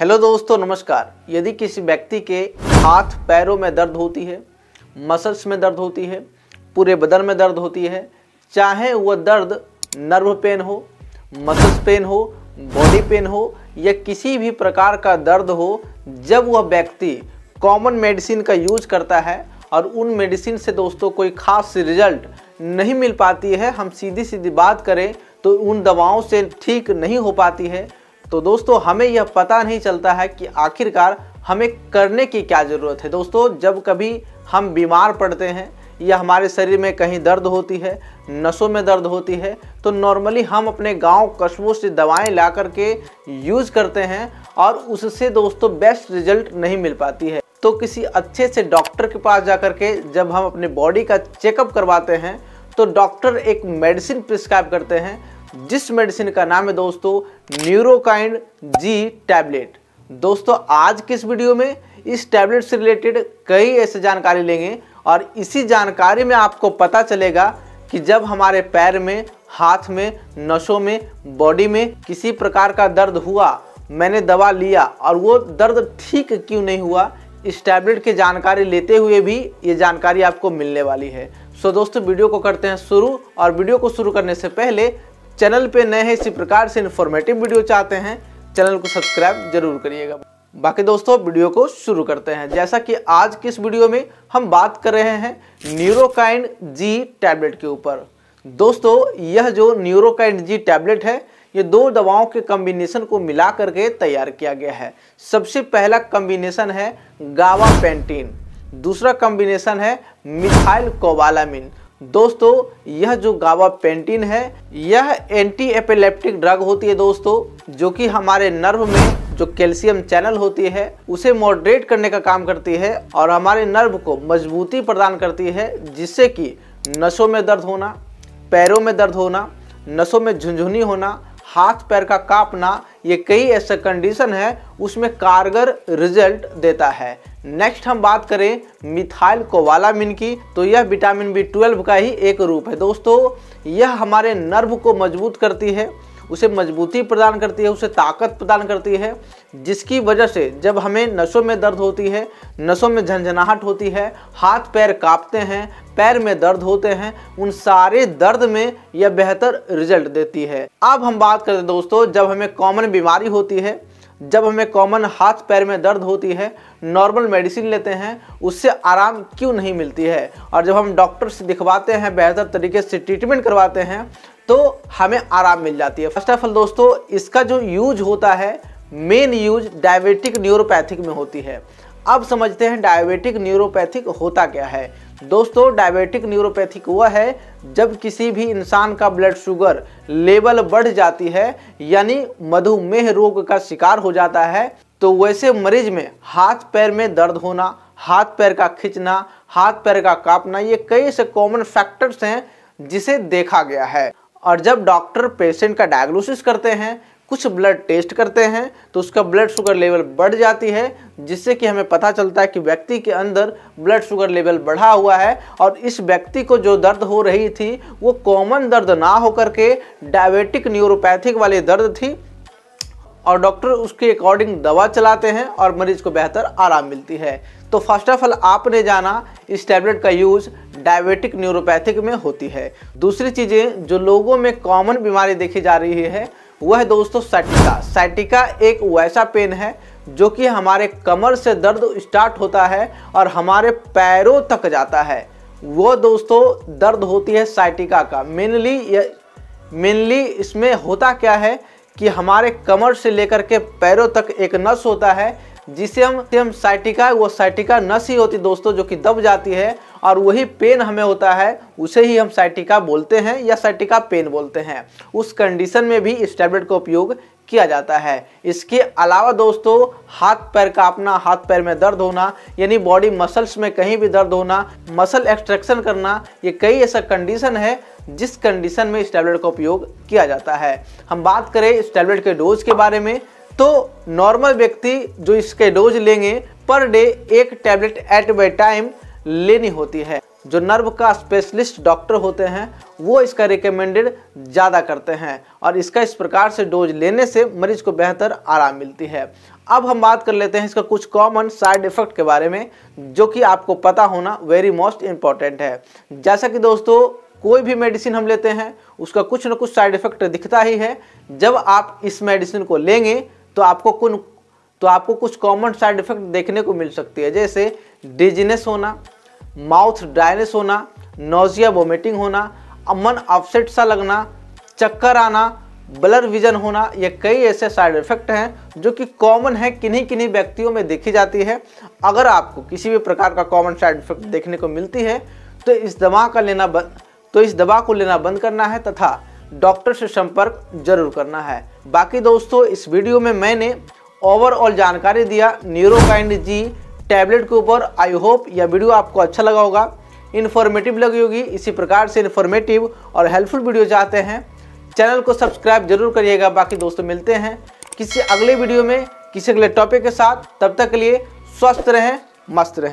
hello दोस्तों नमस्कार यदि किसी व्यक्ति के हाथ पैरों में दर्द होती है मसल्स में दर्द होती है पूरे बदन में दर्द होती है चाहे वह दर्द नर्व पेन हो मसल्स पेन हो बॉडी पेन हो या किसी भी प्रकार का दर्द हो जब वह व्यक्ति कॉमन मेडिसिन का यूज करता है और उन मेडिसिन से दोस्तों कोई खास रिजल्ट नहीं मिल पाती है हम सीधी सीधी बात करें तो उन दवाओं से ठीक नहीं हो पाती है तो दोस्तों हमें यह पता नहीं चलता है कि आखिरकार हमें करने की क्या ज़रूरत है दोस्तों जब कभी हम बीमार पड़ते हैं या हमारे शरीर में कहीं दर्द होती है नसों में दर्द होती है तो नॉर्मली हम अपने गांव कस्बों से दवाएं ला करके यूज़ करते हैं और उससे दोस्तों बेस्ट रिजल्ट नहीं मिल पाती है तो किसी अच्छे से डॉक्टर के पास जा के जब हम अपने बॉडी का चेकअप करवाते हैं तो डॉक्टर एक मेडिसिन प्रिस्क्राइब करते हैं जिस मेडिसिन का नाम है दोस्तों न्यूरोकाइंड जी टैबलेट दोस्तों आज के इस वीडियो में इस टैबलेट से रिलेटेड कई ऐसे जानकारी लेंगे और इसी जानकारी में आपको पता चलेगा कि जब हमारे पैर में हाथ में नसों में बॉडी में किसी प्रकार का दर्द हुआ मैंने दवा लिया और वो दर्द ठीक क्यों नहीं हुआ इस टैबलेट की जानकारी लेते हुए भी ये जानकारी आपको मिलने वाली है सो दोस्तों वीडियो को करते हैं शुरू और वीडियो को शुरू करने से पहले चैनल पे नए हैं इसी प्रकार से इन्फॉर्मेटिव वीडियो चाहते हैं चैनल को सब्सक्राइब जरूर करिएगा बाकी दोस्तों वीडियो को शुरू करते हैं जैसा कि आज की इस वीडियो में हम बात कर रहे हैं न्यूरोकाइन जी टैबलेट के ऊपर दोस्तों यह जो न्यूरोकाइन जी टैबलेट है ये दो दवाओं के कम्बिनेशन को मिला करके तैयार किया गया है सबसे पहला कम्बिनेशन है गावा पेंटीन दूसरा कम्बिनेशन है मिथाइल कोबालामिन दोस्तों यह जो गावा पेंटिन है यह एंटी एपिलेप्टिक ड्रग होती है दोस्तों जो कि हमारे नर्व में जो कैल्शियम चैनल होती है उसे मॉडरेट करने का काम करती है और हमारे नर्व को मजबूती प्रदान करती है जिससे कि नसों में दर्द होना पैरों में दर्द होना नसों में झुंझुनी होना हाथ पैर का कांपना ये कई ऐसे कंडीशन है उसमें कारगर रिजल्ट देता है नेक्स्ट हम बात करें मिथाइल कोवालामिन की तो यह विटामिन बी ट्वेल्व का ही एक रूप है दोस्तों यह हमारे नर्व को मजबूत करती है उसे मजबूती प्रदान करती है उसे ताकत प्रदान करती है जिसकी वजह से जब हमें नसों में दर्द होती है नसों में झंझनाहट होती है हाथ पैर कांपते हैं पैर में दर्द होते हैं उन सारे दर्द में यह बेहतर रिजल्ट देती है अब हम बात करते हैं दोस्तों जब हमें कॉमन बीमारी होती है जब हमें कॉमन हाथ पैर में दर्द होती है नॉर्मल मेडिसिन लेते हैं उससे आराम क्यों नहीं मिलती है और जब हम डॉक्टर से दिखवाते हैं बेहतर तरीके से ट्रीटमेंट करवाते हैं तो हमें आराम मिल जाती है फर्स्ट ऑफ ऑल दोस्तों इसका जो यूज होता है मेन यूज डायबिटिक न्यूरोपैथिक में होती है अब समझते हैं डायबिटिक न्यूरोपैथिक होता क्या है दोस्तों डायबिटिक न्यूरोपैथिक वह है जब किसी भी इंसान का ब्लड शुगर लेवल बढ़ जाती है यानी मधुमेह रोग का शिकार हो जाता है तो वैसे मरीज में हाथ पैर में दर्द होना हाथ पैर का खींचना हाथ पैर का कांपना ये कई से कॉमन फैक्टर्स हैं जिसे देखा गया है और जब डॉक्टर पेशेंट का डायग्नोसिस करते हैं कुछ ब्लड टेस्ट करते हैं तो उसका ब्लड शुगर लेवल बढ़ जाती है जिससे कि हमें पता चलता है कि व्यक्ति के अंदर ब्लड शुगर लेवल बढ़ा हुआ है और इस व्यक्ति को जो दर्द हो रही थी वो कॉमन दर्द ना होकर के डायबिटिक न्यूरोपैथिक वाली दर्द थी और डॉक्टर उसके अकॉर्डिंग दवा चलाते हैं और मरीज को बेहतर आराम मिलती है तो फर्स्ट ऑफ ऑल आपने जाना इस टैबलेट का यूज़ डायबिटिक न्यूरोपैथिक में होती है दूसरी चीज़ें जो लोगों में कॉमन बीमारी देखी जा रही है वह है दोस्तों सैटिका सैटिका एक वैसा पेन है जो कि हमारे कमर से दर्द स्टार्ट होता है और हमारे पैरों तक जाता है वो दोस्तों दर्द होती है साइटिका का मेनली ये मेनली इसमें होता क्या है कि हमारे कमर से लेकर के पैरों तक एक नस होता है जिसे हम हम साइटिका वो साइटिका नस ही होती दोस्तों जो कि दब जाती है और वही पेन हमें होता है उसे ही हम साइटिका बोलते हैं या साइटिका पेन बोलते हैं उस कंडीशन में भी इस टैबलेट का उपयोग किया जाता है इसके अलावा दोस्तों हाथ पैर का अपना हाथ पैर में दर्द होना यानी बॉडी मसल्स में कहीं भी दर्द होना मसल एक्सट्रैक्शन करना ये कई ऐसा कंडीशन है जिस कंडीशन में इस टैबलेट का उपयोग किया जाता है हम बात करें इस टैबलेट के डोज के बारे में तो नॉर्मल व्यक्ति जो इसके डोज लेंगे पर डे एक टैबलेट एट बाई टाइम लेनी होती है जो नर्व का स्पेशलिस्ट डॉक्टर होते हैं वो इसका रिकमेंडेड ज़्यादा करते हैं और इसका इस प्रकार से डोज लेने से मरीज को बेहतर आराम मिलती है अब हम बात कर लेते हैं इसका कुछ कॉमन साइड इफेक्ट के बारे में जो कि आपको पता होना वेरी मोस्ट इम्पॉर्टेंट है जैसा कि दोस्तों कोई भी मेडिसिन हम लेते हैं उसका कुछ ना कुछ साइड इफेक्ट दिखता ही है जब आप इस मेडिसिन को लेंगे तो आपको कुछ तो आपको कुछ कॉमन साइड इफेक्ट देखने को मिल सकती है जैसे डिजीनेस होना माउथ ड्राइनेस होना नोजिया वोमिटिंग होना मन अपसेट सा लगना चक्कर आना ब्लर विजन होना ये कई ऐसे साइड इफेक्ट हैं जो कि कॉमन है किन्हीं किन्हीं व्यक्तियों में देखी जाती है अगर आपको किसी भी प्रकार का कॉमन साइड इफेक्ट देखने को मिलती है तो इस दवा का लेना बंद तो इस दवा को लेना बंद करना है तथा डॉक्टर से संपर्क जरूर करना है बाकी दोस्तों इस वीडियो में मैंने ओवरऑल जानकारी दिया न्यूरोकाइंड जी टैबलेट के ऊपर आई होप यह वीडियो आपको अच्छा लगा होगा इन्फॉर्मेटिव लगी होगी इसी प्रकार से इन्फॉर्मेटिव और हेल्पफुल वीडियो चाहते हैं चैनल को सब्सक्राइब जरूर करिएगा बाकी दोस्तों मिलते हैं किसी अगले वीडियो में किसी अगले टॉपिक के साथ तब तक के लिए स्वस्थ रहें मस्त रहें